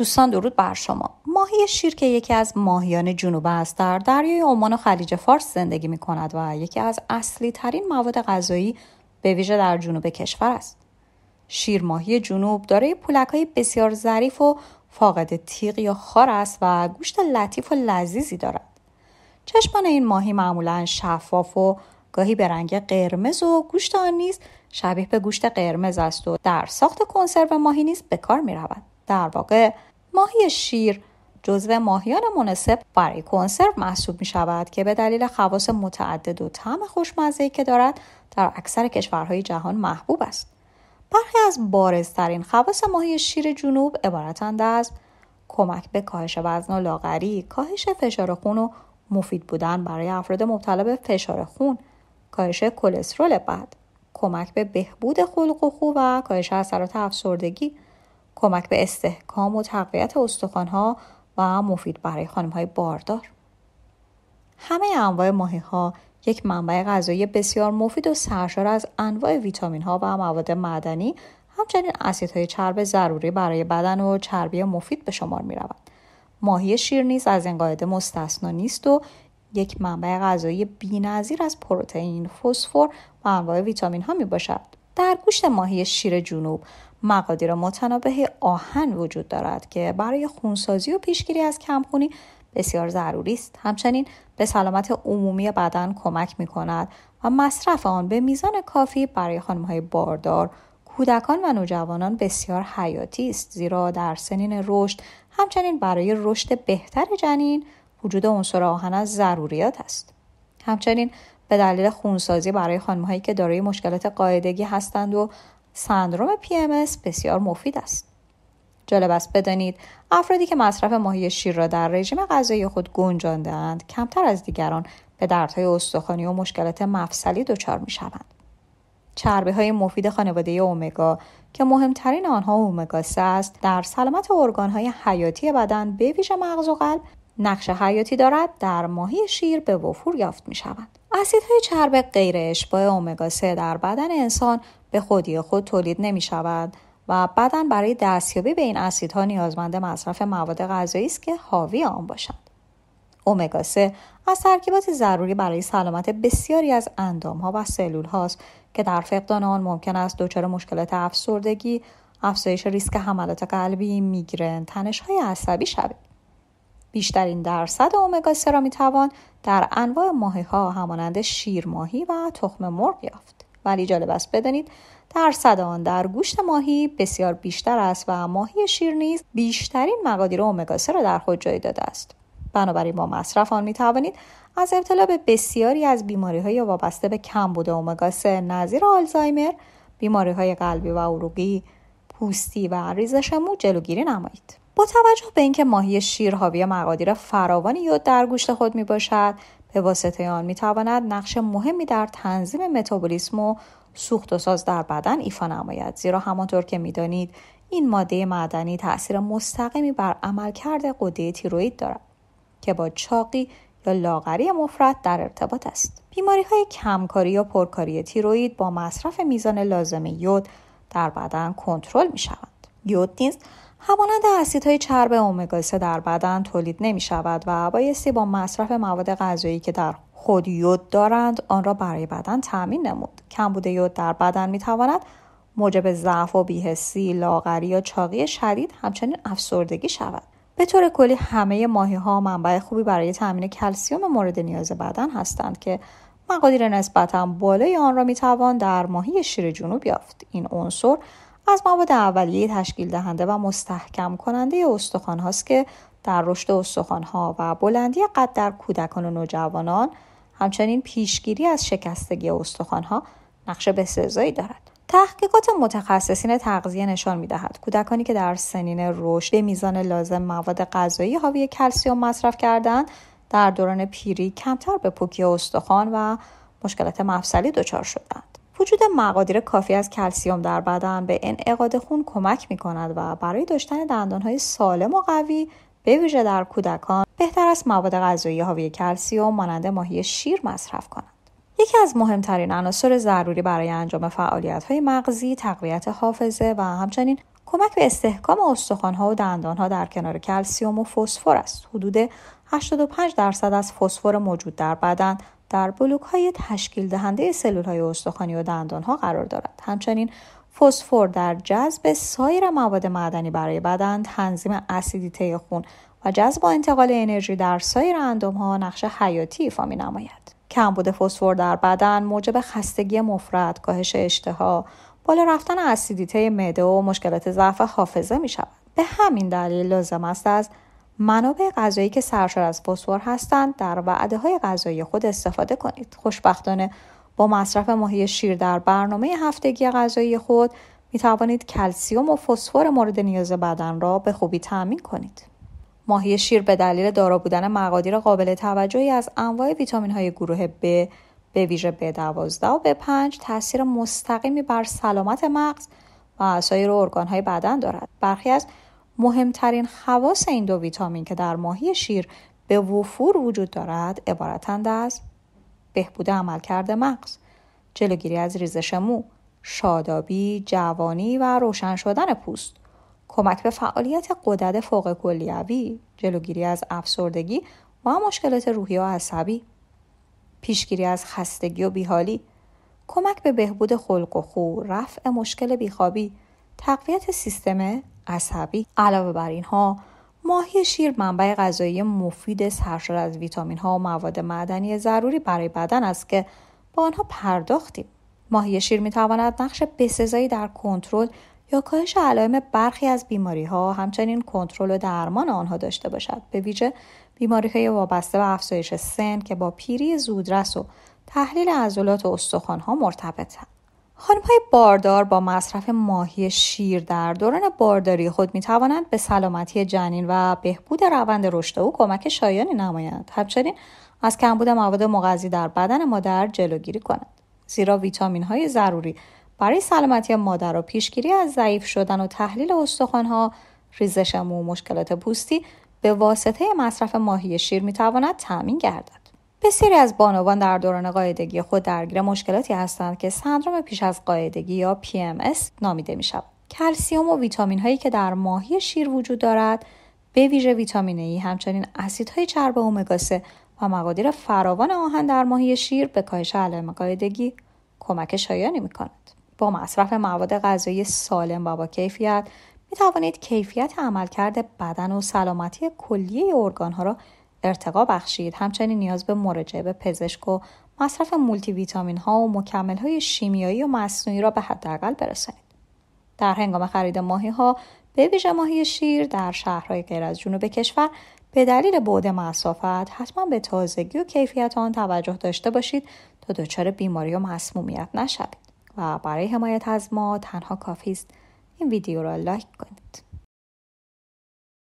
دوستان درود بر شما ماهی شیر که یکی از ماهیان جنوب است در دریای عمان و خلیج فارس زندگی می کند و یکی از اصلی ترین مواد غذایی به ویژه در جنوب کشور است شیر ماهی جنوب دارای پولک های بسیار ظریف و فاقد تیغ یا خار است و گوشت لطیف و لذیذی دارد چشمان این ماهی معمولا شفاف و گاهی به رنگ قرمز و گوشت آن نیز شبیه به گوشت قرمز است و در ساخت کنسرو ماهی نیز به کار می رود. در واقع ماهی شیر جزو ماهیان مناسب برای کنسرو محسوب می شود که به دلیل خواص متعدد و طعم خوشمزه‌ای که دارد در اکثر کشورهای جهان محبوب است. برخی از بارزترین خواص ماهی شیر جنوب عبارتند از کمک به کاهش وزن و لاغری، کاهش فشار خون و مفید بودن برای افراد مبتلا به فشار خون، کاهش کلسترول بد، کمک به بهبود خلق و خو و کاهش اثرات افسردگی، کمک به استحکام و تقویت ها و مفید برای خانم های باردار همه انواع ماهی ها یک منبع غذایی بسیار مفید و سرشار از انواع ویتامین ها و مواد معدنی همچنین اسیدهای چرب ضروری برای بدن و چربی مفید به شمار می ماهی شیر نیز از این قاعده مستثنا نیست و یک منبع غذایی بینظیر از پروتئین، فسفر و انواع ویتامین ها می باشد. در گوشت ماهی شیر جنوب مقادیر متنابه آهن وجود دارد که برای خونسازی و پیشگیری از کمخونی بسیار ضروری است همچنین به سلامت عمومی بدن کمک می کند و مصرف آن به میزان کافی برای خانمهای باردار کودکان و نوجوانان بسیار حیاتی است زیرا در سنین رشد همچنین برای رشد بهتر جنین وجود عنصر آهن از ضروریات است همچنین به دلیل خونسازی برای هایی که دارای مشکلات قاعدگی هستند و سندروم PMS بسیار مفید است. جالب است بدانید افرادی که مصرف ماهی شیر را در رژیم غذایی خود گنجاندهاند کمتر از دیگران به دردهای استخوانی و مشکلات مفصلی دچار می شوند. چربی های مفید خانواده اومگا که مهمترین آنها اومگا 3 است در سلامت ارگان های حیاتی بدن به ویژه مغز و قلب نقش حیاتی دارد در ماهی شیر به وفور یافت می شوند. اسیدهای چرب غیر اشباع اومگا 3 در بدن انسان به خودی خود تولید نمی شود و بدن برای دستیابی به این اسیدها نیازمند مصرف مواد غذایی است که حاوی آن باشند. اومگا 3 از ترکیبات ضروری برای سلامت بسیاری از ها و سلول هاست که در فقدان آن ممکن است دچار مشکلات افسردگی، افزایش ریسک حملات قلبی، میگرن، های عصبی شوید. بیشترین درصد اومگا 3 را می توان در انواع ماهی ها همانند ماهی و تخم مرغ یافت. ولی جالب است بدانید درصد آن در گوشت ماهی بسیار بیشتر است و ماهی شیر نیز بیشترین مقادیر اومگا 3 را در خود جای داده است. بنابراین با مصرف آن می توانید از ابتلا به بسیاری از بیماری های وابسته به کمبود اومگا 3 نظیر آلزایمر، بیماری های قلبی و عروقی، پوستی و ریزش مو جلوگیری نمایید. با توجه به اینکه ماهی شیر حاوی مقادیر فراوانی یود در گوشت خود می باشد به واسطه آن می تواند نقش مهمی در تنظیم متابولیسم و سوخت و ساز در بدن ایفا نماید زیرا همانطور که دانید این ماده معدنی تاثیر مستقیمی بر عملکرد قده تیروید دارد که با چاقی یا لاغری مفرد در ارتباط است بیماری های کمکاری یا پرکاری تیروید با مصرف میزان لازم یود در بدن کنترل می یود نیز همانند اسیدهای چرب اومگا 3 در بدن تولید نمی شود و بایستی با مصرف مواد غذایی که در خود یود دارند آن را برای بدن تامین نمود کمبود یود در بدن می تواند موجب ضعف و بیهسی لاغری یا چاقی شدید همچنین افسردگی شود به طور کلی همه ماهی ها منبع خوبی برای تامین کلسیوم مورد نیاز بدن هستند که مقادیر نسبتا بالای آن را می توان در ماهی شیر جنوب یافت این عنصر از مواد اولیه تشکیل دهنده و مستحکم کننده استخوان هاست که در رشد استخوان ها و بلندی قد در کودکان و نوجوانان همچنین پیشگیری از شکستگی استخوان ها نقش بسزایی دارد. تحقیقات متخصصین تغذیه نشان میدهد کودکانی که در سنین رشد به میزان لازم مواد غذایی حاوی کلسیوم مصرف کردند در دوران پیری کمتر به پوکی استخوان و مشکلات مفصلی دچار شدند وجود مقادیر کافی از کلسیوم در بدن به انعقاد خون کمک می کند و برای داشتن دندانهای سالم و قوی به ویژه در کودکان بهتر است مواد غذایی حاوی کلسیوم مانند ماهی شیر مصرف کنند. یکی از مهمترین عناصر ضروری برای انجام های مغزی تقویت حافظه و همچنین کمک به استحکام ها و ها در کنار کلسیوم و فسفر است. حدود 85 درصد از فسفر موجود در بدن در بلوک های تشکیل دهنده سلول های استخوانی و دندان ها قرار دارد. همچنین فسفر در جذب سایر مواد معدنی برای بدن، تنظیم اسیدیته خون و جذب و انتقال انرژی در سایر اندام ها نقش حیاتی ایفا می نماید. کمبود فسفر در بدن موجب خستگی مفرد، کاهش اشتها، بالا رفتن اسیدیته معده و مشکلات ضعف حافظه می شود. به همین دلیل لازم است از منابع غذایی که سرشار از فسفر هستند در وعده های غذایی خود استفاده کنید. خوشبختانه با مصرف ماهی شیر در برنامه هفتگی غذایی خود می توانید کلسیوم و فسفر مورد نیاز بدن را به خوبی تامین کنید. ماهی شیر به دلیل دارا بودن مقادیر قابل توجهی از انواع ویتامین های گروه B به ویژه B12 و B5 تاثیر مستقیمی بر سلامت مغز و سایر ارگان های بدن دارد. برخی از مهمترین خواص این دو ویتامین که در ماهی شیر به وفور وجود دارد عبارتند از بهبود عملکرد مغز جلوگیری از ریزش مو شادابی جوانی و روشن شدن پوست کمک به فعالیت قدرت فوق کلیوی جلوگیری از افسردگی و مشکلات روحی و عصبی پیشگیری از خستگی و بیحالی کمک به بهبود خلق و خو رفع مشکل بیخوابی تقویت سیستم عصبی علاوه بر اینها ماهی شیر منبع غذایی مفید سرشار از ویتامین ها و مواد معدنی ضروری برای بدن است که با آنها پرداختیم ماهی شیر میتواند نقش بسزایی در کنترل یا کاهش علائم برخی از بیماری ها همچنین کنترل و درمان آنها داشته باشد به ویژه بیماری های وابسته به افزایش سن که با پیری زودرس و تحلیل عضلات و استخوان ها مرتبطند خانم های باردار با مصرف ماهی شیر در دوران بارداری خود می توانند به سلامتی جنین و بهبود روند رشد او کمک شایانی نمایند. همچنین از کمبود مواد مغذی در بدن مادر جلوگیری کنند. زیرا ویتامین های ضروری برای سلامتی مادر و پیشگیری از ضعیف شدن و تحلیل ها ریزش مو و مشکلات پوستی به واسطه مصرف ماهی شیر می تواند تامین گردد. بسیاری از بانوان در دوران قاعدگی خود درگیر مشکلاتی هستند که سندروم پیش از قاعدگی یا PMS نامیده می شود. کلسیوم و ویتامین هایی که در ماهی شیر وجود دارد به ویژه ویتامین ای e، همچنین اسیدهای چرب اومگا 3 و مقادیر فراوان آهن در ماهی شیر به کاهش علائم قاعدگی کمک شایانی می کند. با مصرف مواد غذایی سالم و با کیفیت می توانید کیفیت عملکرد بدن و سلامتی کلیه ارگان ها را ارتقا بخشید همچنین نیاز به مراجعه به پزشک و مصرف مولتی ویتامین ها و مکمل های شیمیایی و مصنوعی را به حداقل برسانید در هنگام خرید ماهی ها به ویژه ماهی شیر در شهرهای غیر از جنوب کشور به دلیل بعد مسافت حتما به تازگی و کیفیت آن توجه داشته باشید تا دچار بیماری و مسمومیت نشوید و برای حمایت از ما تنها کافی است این ویدیو را لایک کنید